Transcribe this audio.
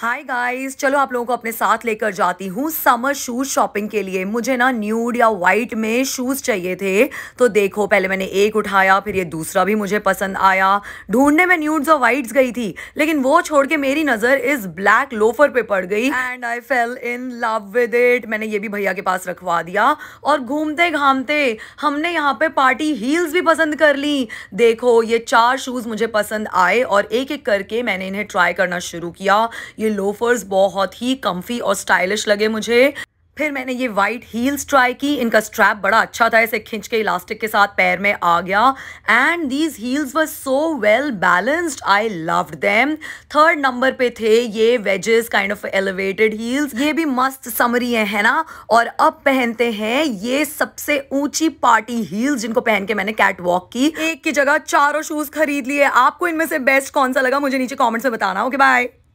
hi guys चलो आप लोगों को अपने साथ लेकर जाती हूँ समर शूज़ शॉपिंग के लिए मुझे ना न्यूड या वाइट में शूज़ चाहिए थे तो देखो पहले मैंने एक उठाया फिर ये दूसरा भी मुझे पसंद आया ढूंढने में न्यूड्स और वाइट्स गई थी लेकिन वो छोड़ के मेरी नज़र इस ब्लैक लोफर पे पड़ गई and I fell in love with it मैंने ये भी भैया के पास रखवा दिया और घूमते घामते हमने यहाँ पर पार्टी हील्स भी पसंद कर ली देखो ये चार शूज़ मुझे पसंद आए और एक एक करके मैंने इन्हें ट्राई करना शुरू किया ये ये लोफर्स बहुत ही कम्फी और स्टाइलिश लगे मुझे फिर मैंने ये वाइट हील्स ट्राई की इनका स्ट्रैप बड़ा अच्छा था इसे खींच के इलास्टिक के साथ पैर में आ गया and these heels were so well balanced I loved them third number पे थे ये wedges kind of elevated heels ये भी मस्त समरी है, है ना और अब पहनते हैं ये सबसे ऊंची पार्टी हील्स जिनको पहन के मैंने कैट वॉक की एक की जगह चारों शूज खरीद लिए आपको इनमें से बेस्ट कौन सा लगा मुझे नीचे कॉमेंट्स में बताना ओके okay, बाय